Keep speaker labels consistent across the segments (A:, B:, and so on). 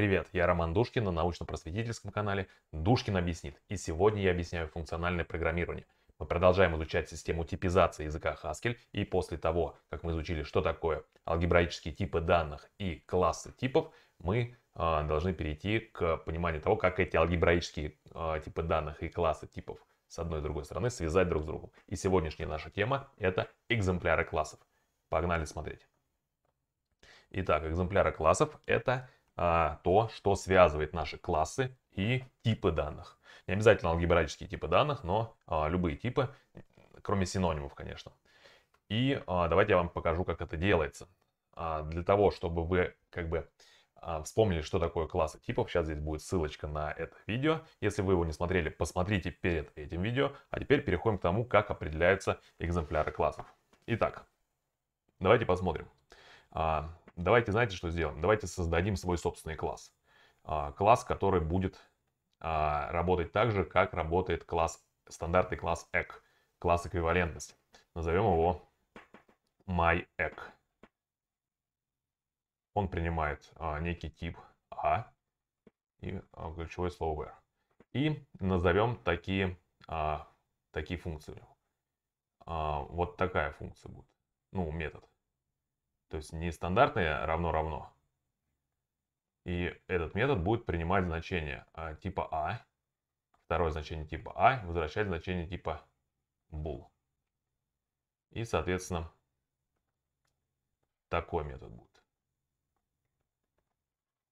A: Привет, я Роман Душкин на научно-просветительском канале «Душкин объяснит». И сегодня я объясняю функциональное программирование. Мы продолжаем изучать систему типизации языка Haskell, и после того, как мы изучили, что такое алгебраические типы данных и классы типов, мы э, должны перейти к пониманию того, как эти алгебраические э, типы данных и классы типов с одной и другой стороны связать друг с другом. И сегодняшняя наша тема — это экземпляры классов. Погнали смотреть. Итак, экземпляры классов — это а, то, что связывает наши классы и типы данных. Не обязательно алгебраические типы данных, но а, любые типы, кроме синонимов, конечно. И а, давайте я вам покажу, как это делается. А, для того, чтобы вы как бы а, вспомнили, что такое классы типов, сейчас здесь будет ссылочка на это видео. Если вы его не смотрели, посмотрите перед этим видео. А теперь переходим к тому, как определяются экземпляры классов. Итак, давайте посмотрим. А, давайте, знаете, что сделаем? Давайте создадим свой собственный класс. А, класс, который будет а, работать так же, как работает класс, стандартный класс EC, класс эквивалентность. Назовем его myEC. Он принимает а, некий тип A и ключевое слово where. И назовем такие, такие функции. Вот такая функция будет, ну, метод. То есть не стандартное равно-равно. И этот метод будет принимать значение а, типа А, второе значение типа А, возвращать значение типа bool. И, соответственно, такой метод будет.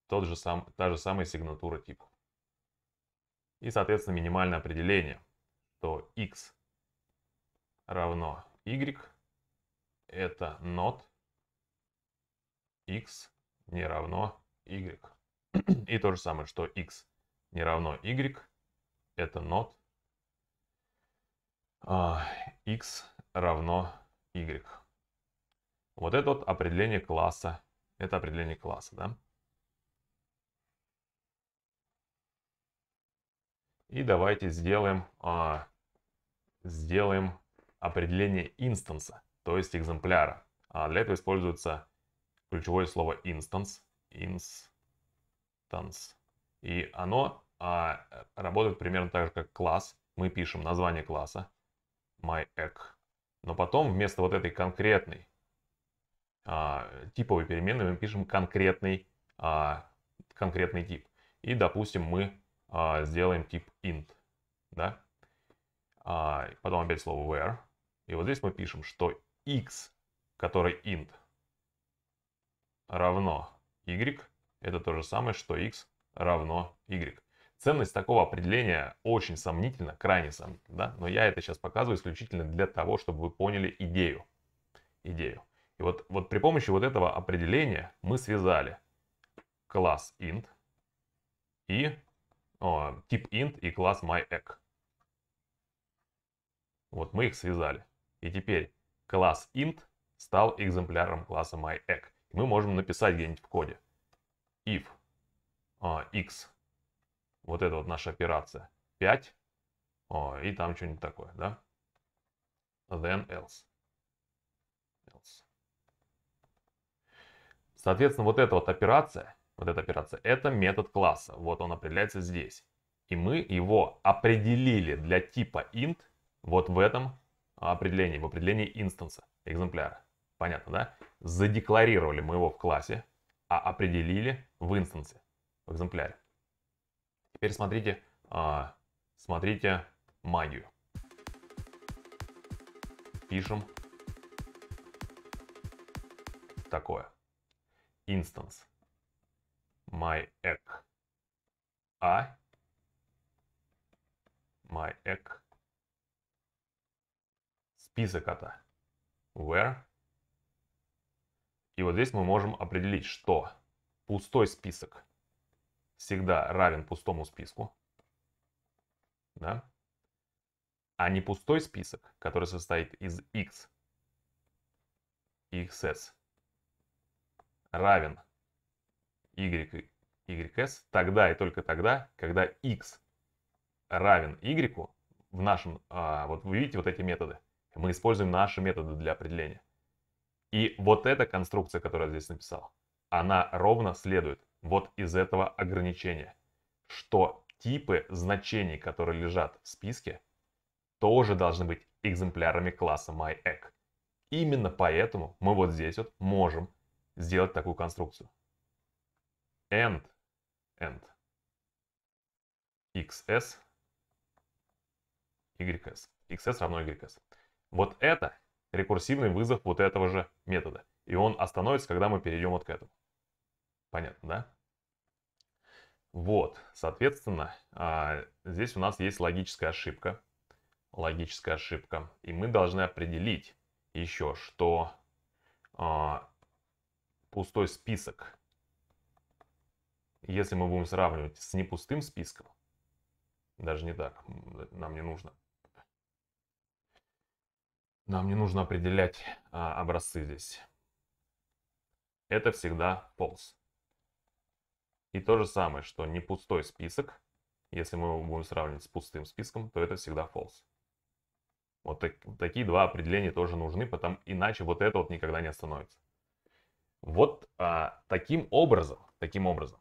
A: Тот же сам, та же самая сигнатура типа. И, соответственно, минимальное определение, то x равно y, это not x не равно y. И то же самое, что x не равно y, это not x а, равно y. Вот это вот определение класса. Это определение класса, да? И давайте сделаем, uh, сделаем определение инстанса, то есть экземпляра. А для этого используется ключевое слово instance, instance. И оно а, э, работает примерно так же, как класс. Мы пишем название класса myEgg. Но потом вместо вот этой конкретной а, типовой переменной мы пишем конкретный, а, конкретный тип. И, допустим, мы а, сделаем тип int. Да? А, потом опять слово where. И вот здесь мы пишем, что x, который int, равно y, это то же самое, что x равно y. Ценность такого определения очень сомнительна, крайне сомнительна, да? но я это сейчас показываю исключительно для того, чтобы вы поняли идею. идею. И вот, вот при помощи вот этого определения мы связали класс int и о, тип int и класс myEgg. Вот мы их связали. И теперь класс int стал экземпляром класса myEgg мы можем написать где-нибудь в коде. If а, x, вот это вот наша операция, 5, а, и там что-нибудь такое, да? Then else. else. Соответственно, вот эта вот операция, вот эта операция, это метод класса. Вот он определяется здесь. И мы его определили для типа int вот в этом определении, в определении инстанса, экземпляра. Понятно, да? задекларировали мы его в классе, а определили в инстансе, в экземпляре. Теперь смотрите, а, смотрите магию. Пишем такое. Instance. my myEc. А. myEc. Список это. Where и вот здесь мы можем определить, что пустой список всегда равен пустому списку. Да? А не пустой список, который состоит из x и xs равен y и ys тогда и только тогда, когда x равен y в нашем, а, вот вы видите вот эти методы, мы используем наши методы для определения. И вот эта конструкция, которую я здесь написал, она ровно следует вот из этого ограничения, что типы значений, которые лежат в списке, тоже должны быть экземплярами класса myEgg. Именно поэтому мы вот здесь вот можем сделать такую конструкцию. and, and, xs, ys. xs равно ys. Вот это рекурсивный вызов вот этого же метода. И он остановится, когда мы перейдем вот к этому. Понятно, да? Вот, соответственно, а, здесь у нас есть логическая ошибка. Логическая ошибка. И мы должны определить еще, что а, пустой список, если мы будем сравнивать с непустым списком, даже не так, нам не нужно нам не нужно определять а, образцы здесь. Это всегда false. И то же самое, что не пустой список. Если мы его будем сравнивать с пустым списком, то это всегда false. Вот так, такие два определения тоже нужны, потому иначе вот это вот никогда не остановится. Вот а, таким образом, таким образом,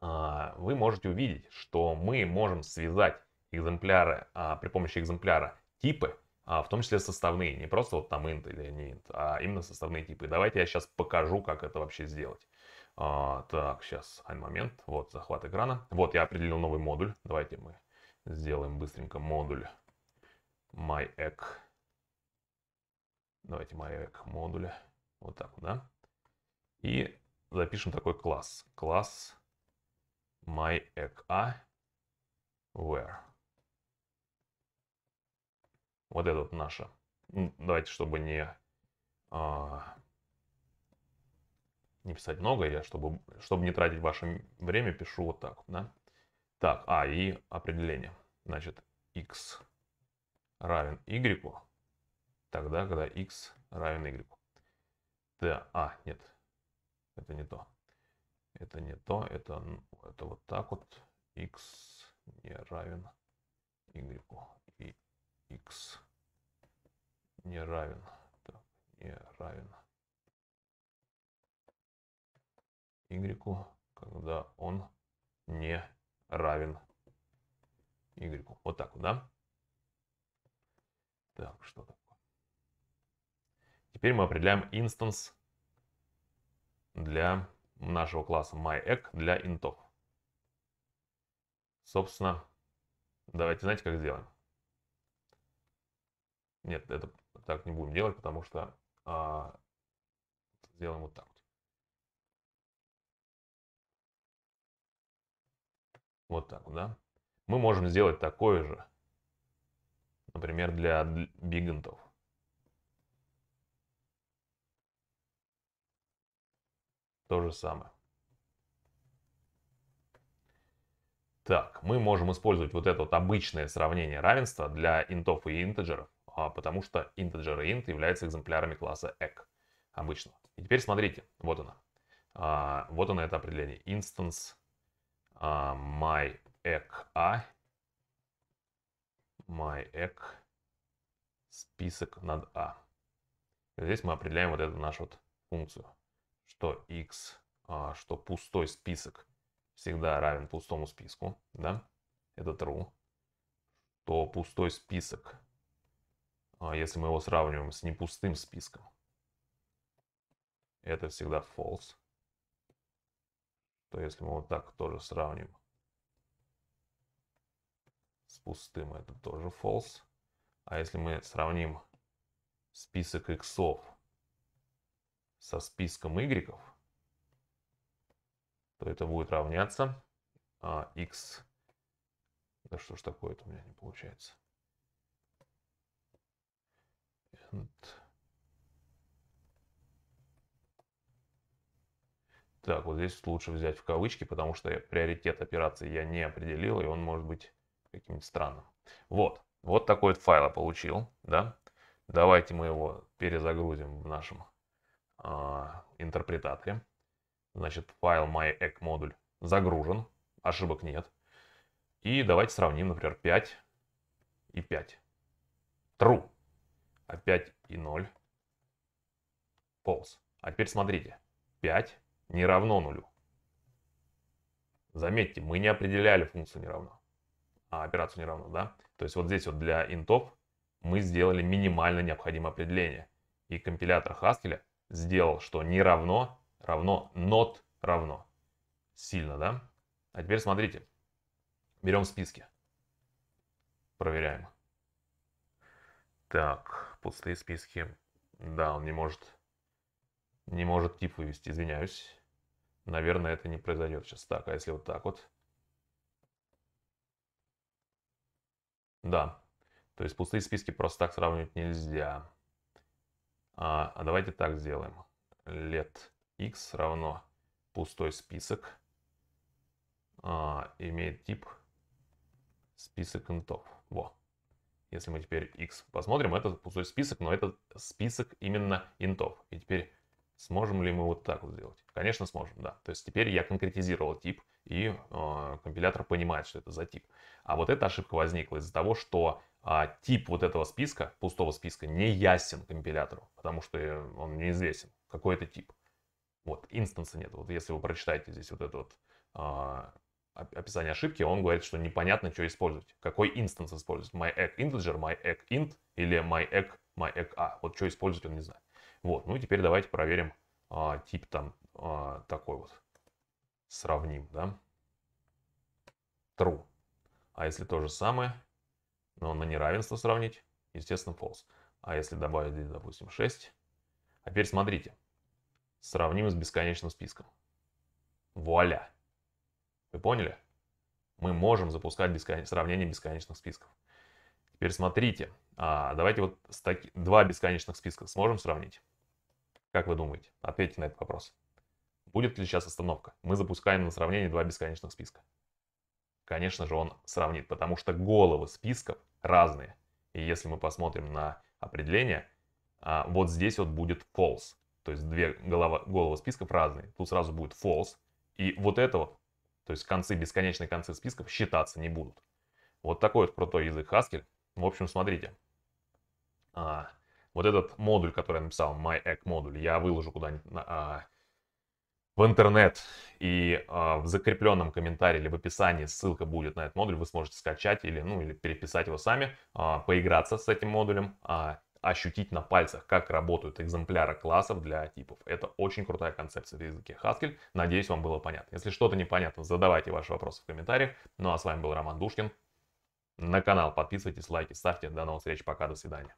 A: а, вы можете увидеть, что мы можем связать экземпляры а, при помощи экземпляра типы а в том числе составные, не просто вот там int или не int, а именно составные типы. Давайте я сейчас покажу, как это вообще сделать. А, так, сейчас, один момент, вот захват экрана. Вот, я определил новый модуль, давайте мы сделаем быстренько модуль myEgg. Давайте myEgg модуля, вот так вот, да? И запишем такой класс, класс myEggA where вот этот наша. Давайте, чтобы не, а, не писать много, я, чтобы, чтобы не тратить ваше время, пишу вот так. Да? Так, а, и определение. Значит, x равен y, тогда, когда x равен y. Т, а, нет, это не то. Это не то, это, это вот так вот. x не равен y. И x не равен. Так, не равен y, когда он не равен y. Вот так вот, да? Так, что такое? Теперь мы определяем инстанс для нашего класса myEgg для интов. Собственно, давайте, знаете, как сделаем? Нет, это так не будем делать, потому что а, сделаем вот так. Вот так, да? Мы можем сделать такое же, например, для бигантов. То же самое. Так, мы можем использовать вот это вот обычное сравнение равенства для интов и интеджеров. А потому что integer и int являются экземплярами класса ec обычно. И теперь смотрите, вот она. А, вот она это определение. Instance а, my ec a my ec список над a. И здесь мы определяем вот эту нашу вот функцию, что x, что пустой список всегда равен пустому списку, да, это true, то пустой список а если мы его сравниваем с непустым списком. Это всегда false. То если мы вот так тоже сравним с пустым, это тоже false. А если мы сравним список иксов со списком y, то это будет равняться а, x... Да что ж такое-то у меня не получается. Так, вот здесь лучше взять в кавычки, потому что приоритет операции я не определил, и он может быть каким-нибудь странным. Вот, вот такой вот файл я получил, да. Давайте мы его перезагрузим в нашем э, интерпретаторе. Значит, файл myEC модуль загружен, ошибок нет. И давайте сравним, например, 5 и 5. True опять и 0, полз. А теперь смотрите, 5 не равно нулю. Заметьте, мы не определяли функцию не равно, а операцию не равно, да? То есть вот здесь вот для интов мы сделали минимально необходимое определение. И компилятор Haskell сделал, что не равно равно not равно. Сильно, да? А теперь смотрите. Берем списки. Проверяем. Так пустые списки. Да, он не может... Не может тип вывести, извиняюсь. Наверное, это не произойдет сейчас. Так, а если вот так вот? Да. То есть пустые списки просто так сравнивать нельзя. А, а давайте так сделаем. Лет x равно пустой список. А, имеет тип список интов. Во. Если мы теперь x посмотрим, это пустой список, но это список именно интов. И теперь сможем ли мы вот так вот сделать? Конечно, сможем, да. То есть теперь я конкретизировал тип, и э, компилятор понимает, что это за тип. А вот эта ошибка возникла из-за того, что э, тип вот этого списка, пустого списка, не ясен компилятору, потому что э, он неизвестен, какой это тип. Вот, инстанса нет. Вот если вы прочитаете здесь вот этот вот э, описание ошибки, он говорит, что непонятно, что использовать. Какой инстанс использовать? my MyEgg integer, my MyEgg int или my my MyEgg a. Вот что использовать, он не знает. Вот, ну и теперь давайте проверим а, тип там а, такой вот. Сравним, да? True. А если то же самое, но на неравенство сравнить, естественно, false. А если добавить, допустим, 6. А теперь смотрите. Сравним с бесконечным списком. Вуаля! Вы поняли? Мы можем запускать бескон... сравнение бесконечных списков. Теперь смотрите, а, давайте вот таки... два бесконечных списка сможем сравнить. Как вы думаете? Ответьте на этот вопрос. Будет ли сейчас остановка? Мы запускаем на сравнение два бесконечных списка. Конечно же, он сравнит, потому что головы списков разные. И если мы посмотрим на определение, а, вот здесь вот будет false. То есть две голова, головы списков разные. Тут сразу будет false. И вот это вот то есть концы, бесконечные концы списков считаться не будут. Вот такой вот крутой язык Haskell. В общем, смотрите. А, вот этот модуль, который я написал, MyEgg модуль, я выложу куда-нибудь а, в интернет. И а, в закрепленном комментарии или в описании ссылка будет на этот модуль. Вы сможете скачать или, ну, или переписать его сами, а, поиграться с этим модулем. А, ощутить на пальцах, как работают экземпляры классов для типов. Это очень крутая концепция в языке Haskell. Надеюсь, вам было понятно. Если что-то непонятно, задавайте ваши вопросы в комментариях. Ну а с вами был Роман Душкин. На канал подписывайтесь, лайки, ставьте. До новых встреч, пока, до свидания.